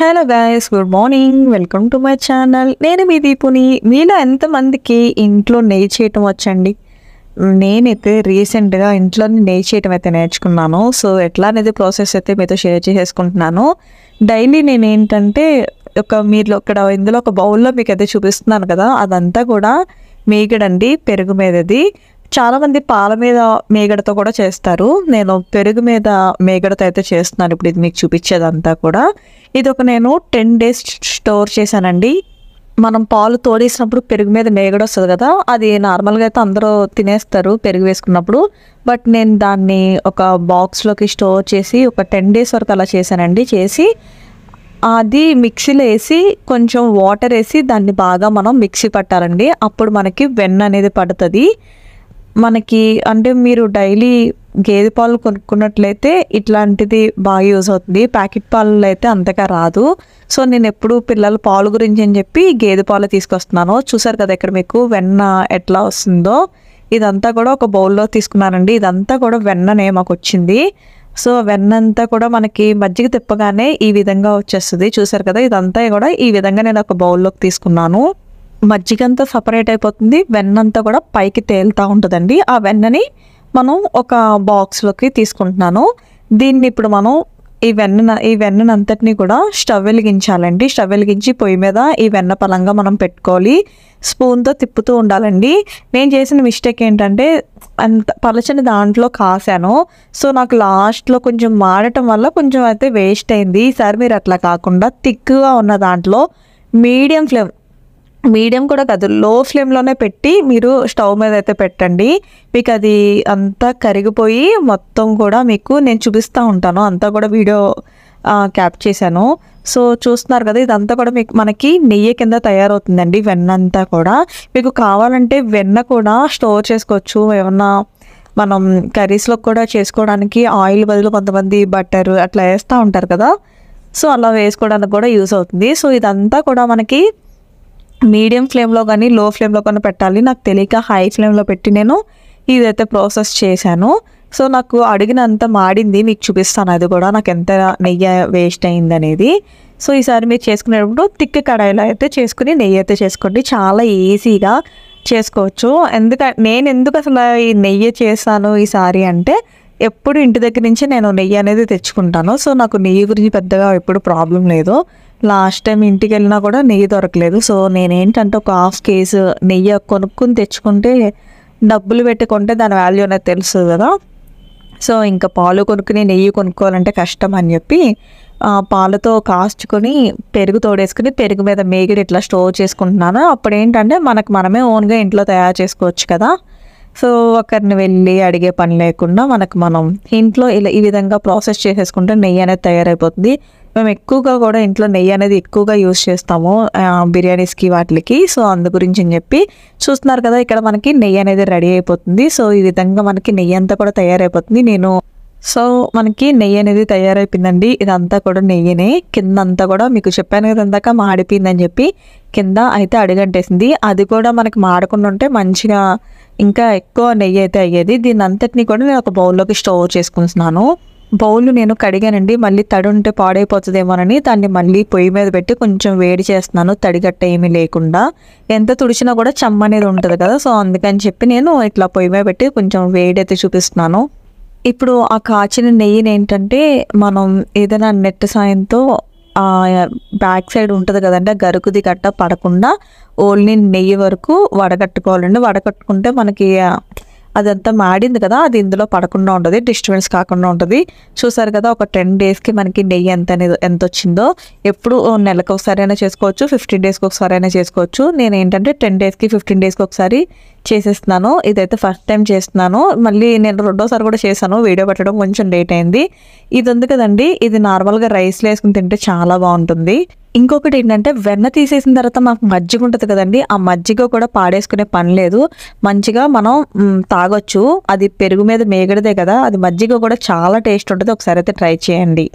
hello guys good morning welcome to my channel నేను మీ దీపుని మీలో ఎంతమందికి ఇంట్లో నెయ్యి చేయటం వచ్చండి నేనైతే రీసెంట్గా ఇంట్లో నెయ్యి చేయటం అయితే నేర్చుకున్నాను సో ఎట్లా అనేది ప్రాసెస్ అయితే మీతో షేర్ చేసేసుకుంటున్నాను డైలీ నేను ఏంటంటే ఒక మీరు ఇక్కడ ఇందులో ఒక బౌల్లో మీకు అయితే చూపిస్తున్నాను కదా అదంతా కూడా మీగడండి పెరుగు మీదది చాలామంది పాల మీద మేగడతో కూడా చేస్తారు నేను పెరుగు మీద మేగడతో అయితే చేస్తున్నాను ఇప్పుడు ఇది మీకు చూపించేదంతా కూడా ఇది ఒక నేను టెన్ డేస్ స్టోర్ చేశానండి మనం పాలు తోడేసినప్పుడు పెరుగు మీద మేగడ వస్తుంది కదా అది నార్మల్గా అయితే అందరూ తినేస్తారు పెరుగు వేసుకున్నప్పుడు బట్ నేను దాన్ని ఒక బాక్స్లోకి స్టోర్ చేసి ఒక టెన్ డేస్ వరకు అలా చేశానండి చేసి అది మిక్సీలో వేసి కొంచెం వాటర్ వేసి దాన్ని బాగా మనం మిక్సీ పట్టాలండి అప్పుడు మనకి వెన్న అనేది పడుతుంది మనకి అంటే మీరు డైలీ గేదె పాలు కొనుక్కున్నట్లయితే ఇట్లాంటిది బాగా యూజ్ అవుతుంది ప్యాకెట్ పాలు అయితే అంతగా రాదు సో నేను ఎప్పుడు పిల్లల పాలు గురించి అని చెప్పి గేదె పాలు తీసుకొస్తున్నాను చూసారు కదా ఇక్కడ మీకు వెన్న ఎట్లా వస్తుందో ఇదంతా కూడా ఒక బౌల్లో తీసుకున్నానండి ఇదంతా కూడా వెన్ననే మాకు వచ్చింది సో వెన్న అంతా కూడా మనకి మజ్జిగ తిప్పగానే ఈ విధంగా వచ్చేస్తుంది చూసారు కదా ఇదంతా కూడా ఈ విధంగా నేను ఒక బౌల్లోకి తీసుకున్నాను మజ్జిగ అంతా సపరేట్ అయిపోతుంది వెన్నంతా కూడా పైకి తేలుతూ ఉంటుందండి ఆ వెన్నని మనం ఒక బాక్స్లోకి తీసుకుంటున్నాను దీన్ని ఇప్పుడు మనం ఈ వెన్న ఈ వెన్నంతటిని కూడా స్టవ్ వెలిగించాలండి స్టవ్ వెలిగించి పొయ్యి మీద ఈ వెన్న పలంగా మనం పెట్టుకోవాలి స్పూన్తో తిప్పుతూ ఉండాలండి నేను చేసిన మిస్టేక్ ఏంటంటే అంత పలచని దాంట్లో కాసాను సో నాకు లాస్ట్లో కొంచెం మాడటం వల్ల కొంచెం అయితే వేస్ట్ అయింది ఈసారి మీరు అట్లా కాకుండా థిక్గా ఉన్న దాంట్లో మీడియం ఫ్లేమ్ మీడియం కూడా కాదు లో ఫ్లేమ్లోనే పెట్టి మీరు స్టవ్ మీద అయితే పెట్టండి మీకు అది అంతా కరిగిపోయి మొత్తం కూడా మీకు నేను చూపిస్తూ ఉంటాను అంతా కూడా వీడియో క్యాప్ చేశాను సో చూస్తున్నారు కదా ఇదంతా కూడా మీకు మనకి నెయ్యి కింద తయారవుతుందండి వెన్న అంతా కూడా మీకు కావాలంటే వెన్న కూడా స్టోర్ చేసుకోవచ్చు ఏమన్నా మనం కర్రీస్లో కూడా చేసుకోవడానికి ఆయిల్ బదులు కొంతమంది బట్టర్ అట్లా వేస్తూ ఉంటారు కదా సో అలా వేసుకోవడానికి కూడా యూస్ అవుతుంది సో ఇదంతా కూడా మనకి మీడియం ఫ్లేమ్లో కానీ లో ఫ్లేమ్లో కానీ పెట్టాలి నాకు తెలియక హై ఫ్లేమ్లో పెట్టి నేను ఇదైతే ప్రాసెస్ చేశాను సో నాకు అడిగినంత మాడింది మీకు చూపిస్తాను అది కూడా నాకు ఎంత నెయ్యి వేస్ట్ అయింది అనేది సో ఈసారి మీరు చేసుకునేటప్పుడు తిక్క కడాయిలో అయితే చేసుకుని నెయ్యి అయితే చేసుకోండి చాలా ఈజీగా చేసుకోవచ్చు ఎందుకంటే నేను ఎందుకు అసలు ఈ నెయ్యి చేస్తాను ఈసారి అంటే ఎప్పుడు ఇంటి దగ్గర నుంచి నేను నెయ్యి అనేది తెచ్చుకుంటాను సో నాకు నెయ్యి గురించి పెద్దగా ఎప్పుడు ప్రాబ్లం లేదు లాస్ట్ టైం ఇంటికి వెళ్ళినా కూడా నెయ్యి దొరకలేదు సో నేనేంటంటే ఒక హాఫ్ కేసు నెయ్యి కొనుక్కుని తెచ్చుకుంటే డబ్బులు పెట్టుకుంటే దాని వాల్యూ అనేది తెలుస్తుంది కదా సో ఇంకా పాలు కొనుక్కుని నెయ్యి కొనుక్కోవాలంటే కష్టం అని చెప్పి పాలతో కాచుకొని పెరుగు తోడేసుకుని పెరుగు మీద మేగిడి ఇట్లా స్టోర్ చేసుకుంటున్నాను అప్పుడు ఏంటంటే మనకు మనమే ఓన్గా ఇంట్లో తయారు చేసుకోవచ్చు కదా సో ఒకరిని వెళ్ళి అడిగే పని లేకుండా మనకు మనం ఇంట్లో ఇలా ఈ విధంగా ప్రాసెస్ చేసేసుకుంటే నెయ్యి అనేది తయారైపోతుంది మేము ఎక్కువగా కూడా ఇంట్లో నెయ్యి అనేది ఎక్కువగా యూజ్ చేస్తాము బిర్యానీస్కి వాటికి సో అందు గురించి అని చెప్పి చూస్తున్నారు కదా ఇక్కడ మనకి నెయ్యి అనేది రెడీ అయిపోతుంది సో ఈ విధంగా మనకి నెయ్యి అంతా కూడా తయారైపోతుంది నేను సో మనకి నెయ్యి అనేది తయారైపోయిందండి ఇదంతా కూడా నెయ్యినే కింద అంతా కూడా మీకు చెప్పాను కదా అందాక మాడిపోయిందని చెప్పి కింద అయితే అడుగంటేసింది అది కూడా మనకి మాడకుండా ఉంటే మంచిగా ఇంకా ఎక్కువ నెయ్యి అయితే అయ్యేది దీని అంతటిని కూడా నేను ఒక బౌల్లోకి స్టోర్ చేసుకుంటున్నాను బౌల్ నేను కడిగానండి మళ్ళీ తడి ఉంటే పాడైపోతుందేమోనని దాన్ని మళ్ళీ పొయ్యి మీద పెట్టి కొంచెం వేడి చేస్తున్నాను తడిగట్ట ఏమీ లేకుండా ఎంత తుడిచినా కూడా చెమ్మ అనేది ఉంటుంది కదా సో అందుకని చెప్పి నేను ఇట్లా పొయ్యి మీద పెట్టి కొంచెం వేడి అయితే చూపిస్తున్నాను ఇప్పుడు ఆ కాచిన నెయ్యిని ఏంటంటే మనం ఏదైనా నెట్ సాయంతో బ్యాక్ సైడ్ ఉంటుంది కదండి గరుకుది గట్ట పడకుండా ఓన్లీ నెయ్యి వరకు వడగట్టుకోవాలండి వడగట్టుకుంటే మనకి అదంతా మాడింది కదా అది ఇందులో పడకుండా ఉంటుంది డిస్టర్బెన్స్ కాకుండా ఉంటుంది చూసారు కదా ఒక టెన్ డేస్కి మనకి నెయ్యి ఎంత ఎంత వచ్చిందో ఎప్పుడు నెలకు ఒకసారి అయినా చేసుకోవచ్చు ఫిఫ్టీన్ డేస్కి ఒకసారి అయినా చేసుకోవచ్చు నేను ఏంటంటే టెన్ డేస్కి ఫిఫ్టీన్ డేస్కి ఒకసారి చేసేస్తున్నాను ఇదైతే ఫస్ట్ టైం చేస్తున్నాను మళ్ళీ నేను రెండోసారి కూడా చేశాను వీడియో పెట్టడం కొంచెం లేట్ అయింది ఇది ఉంది కదండి ఇది నార్మల్గా రైస్లో వేసుకుని తింటే చాలా బాగుంటుంది ఇంకొకటి ఏంటంటే వెన్న తీసేసిన తర్వాత మాకు మజ్జిగ ఉంటుంది కదండి ఆ మజ్జిగ కూడా పాడేసుకునే పని లేదు మంచిగా మనం తాగొచ్చు అది పెరుగు మీద మేగడదే కదా అది మజ్జిగ కూడా చాలా టేస్ట్ ఉంటుంది ఒకసారి అయితే ట్రై చేయండి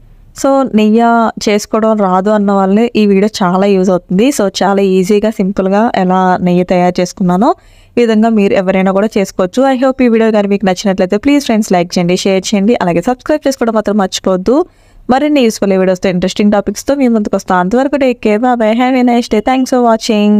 సో నెయ్యి చేసుకోవడం రాదు అన్న వాళ్ళే ఈ వీడియో చాలా యూజ్ అవుతుంది సో చాలా ఈజీగా సింపుల్గా ఎలా నెయ్యి తయారు చేసుకున్నానో ఈ విధంగా మీరు ఎవరైనా కూడా చేసుకోవచ్చు ఐ హోప్ ఈ వీడియో కానీ మీకు నచ్చినట్లయితే ప్లీజ్ ఫ్రెండ్స్ లైక్ చేయండి షేర్ చేయండి అలాగే సబ్స్క్రైబ్ చేసుకోవడం మాత్రం మర్చిపోవద్దు మరిన్ని యూస్ఫుల్ వీడియోస్తో ఇంట్రెస్టింగ్ టాపిక్స్తో మీ ముందుకు వస్తాను అంతవరకు టేక్ కేర్ బాబాయ్ have a nice day thanks for watching